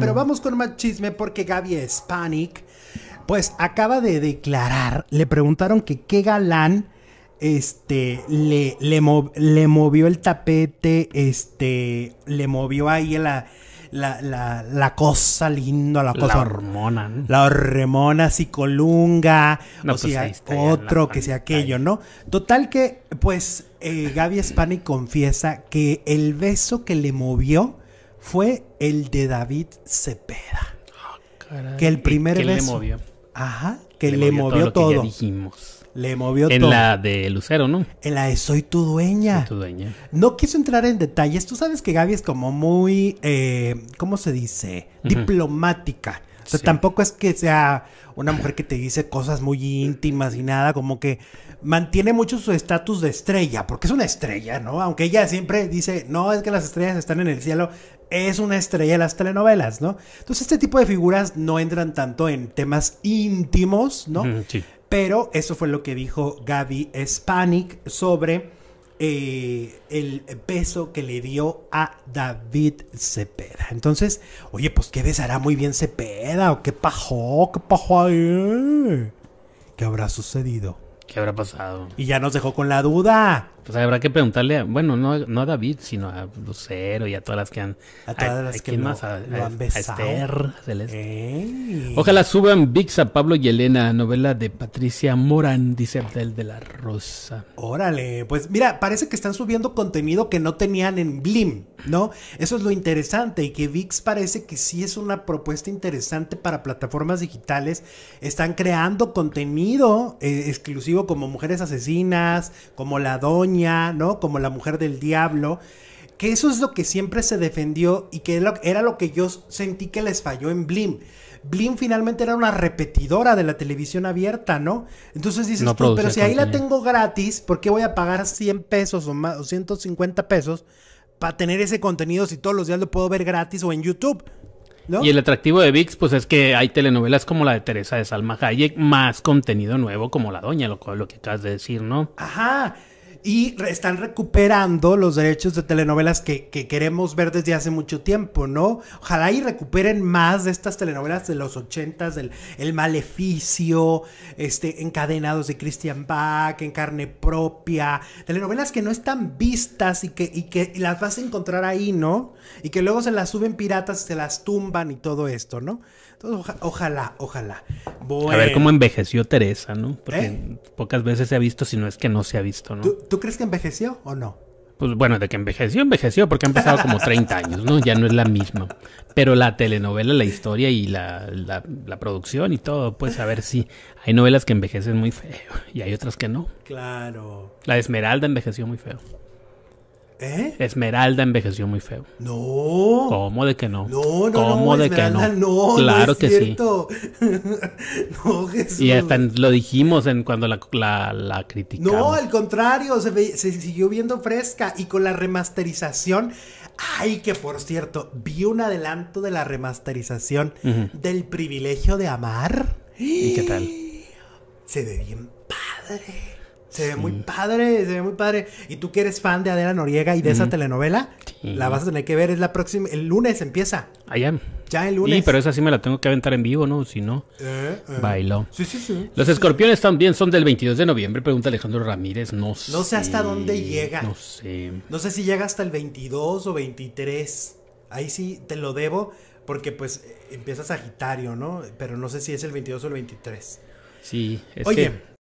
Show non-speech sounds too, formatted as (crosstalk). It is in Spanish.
Pero vamos con más chisme porque Gaby Spanik, pues acaba de declarar, le preguntaron que qué galán este, le, le, movió el tapete, este, le movió ahí la, la, cosa linda, la cosa... hormona. La hormona psicolunga, o pues sea, otro, que sea aquello, ¿no? Total que, pues, eh, Gaby Spanik confiesa que el beso que le movió fue el de David Cepeda. Ah, que el primer que Le movió. Ajá, que le, movió, todo. Le movió todo. En la de Lucero, ¿no? En la de Soy tu dueña. tu dueña. No quiso entrar en detalles. Tú sabes que Gaby es como muy, eh, ¿cómo se dice? Diplomática. O sea, tampoco es que sea una mujer que te dice cosas muy íntimas y nada, como que mantiene mucho su estatus de estrella, porque es una estrella, ¿no? Aunque ella siempre dice, no, es que las estrellas están en el cielo, es una estrella de las telenovelas, ¿no? Entonces este tipo de figuras no entran tanto en temas íntimos, ¿no? Sí. Pero eso fue lo que dijo Gaby Spanik sobre eh, el peso que le dio a David Cepeda. Entonces, oye, pues qué besará muy bien Cepeda o qué pajó, qué pajó ahí. ¿Qué habrá sucedido? ¿Qué habrá pasado? Y ya nos dejó con la duda sea pues, habrá que preguntarle, bueno, no, no a David, sino a Lucero y a todas las que han. A todas las que más, han besado. Esther, Celeste. Ojalá suban VIX a Pablo y Elena, novela de Patricia Morán, dice Abdel de la Rosa. Órale, pues mira, parece que están subiendo contenido que no tenían en Blim, ¿no? Eso es lo interesante y que VIX parece que sí es una propuesta interesante para plataformas digitales. Están creando contenido eh, exclusivo como Mujeres Asesinas, como La Doña ¿no? Como la mujer del diablo. Que eso es lo que siempre se defendió y que era lo que yo sentí que les falló en Blim. Blim finalmente era una repetidora de la televisión abierta, ¿no? Entonces dices, pero si ahí la tengo gratis, ¿por qué voy a pagar 100 pesos o, más, 150 pesos para tener ese contenido si todos los días lo puedo ver gratis o en YouTube? ¿No? Y el atractivo de VIX, pues es que hay telenovelas como la de Teresa de Salma Hayek, más contenido nuevo como La Doña, lo, lo que acabas de decir, ¿no? Ajá y están recuperando los derechos de telenovelas que, queremos ver desde hace mucho tiempo, ¿no? Ojalá y recuperen más de estas telenovelas de los ochentas, del El Maleficio, este, Encadenados de Christian Bach, En Carne Propia, telenovelas que no están vistas y que, que las vas a encontrar ahí, ¿no? Y que luego se las suben piratas, se las tumban y todo esto, ¿no? Entonces, ojalá, ojalá. A ver cómo envejeció Teresa, ¿no? Porque ¿Eh? pocas veces se ha visto, si no es que no se ha visto, ¿no? ¿Tú crees que envejeció o no? Pues bueno, de que envejeció, envejeció porque han pasado como 30 años, ¿no? Ya no es la misma. Pero la telenovela, la historia y la, la, producción y todo, pues a ver si hay novelas que envejecen muy feo y hay otras que no. Claro. La Esmeralda envejeció muy feo. ¿Eh? Esmeralda envejeció muy feo. No. ¿Cómo de que no? No, no, no, de que no? claro que sí. (laughs) no, Jesús. Y hasta lo dijimos en cuando la, la, criticamos. No, al contrario, se, siguió viendo fresca y con la remasterización. Ay, que por cierto, vi un adelanto de la remasterización del privilegio de amar. ¿Y qué tal? Se ve bien padre. Se ve muy padre, se ve muy padre. Y tú que eres fan de Adela Noriega y de esa telenovela, la vas a tener que ver. Es la próxima, el lunes empieza. Allá. Ya el lunes. Sí, pero esa sí me la tengo que aventar en vivo, ¿no? Si no, eh, eh. bailo. Sí, sí, sí. Los escorpiones también son del 22 de noviembre, pregunta Alejandro Ramírez. No, sé. No sé hasta dónde llega. No sé. No sé si llega hasta el 22 o 23. Ahí sí te lo debo, porque pues eh, empieza Sagitario, ¿no? Pero no sé si es el 22 o el 23. Sí, es Oye,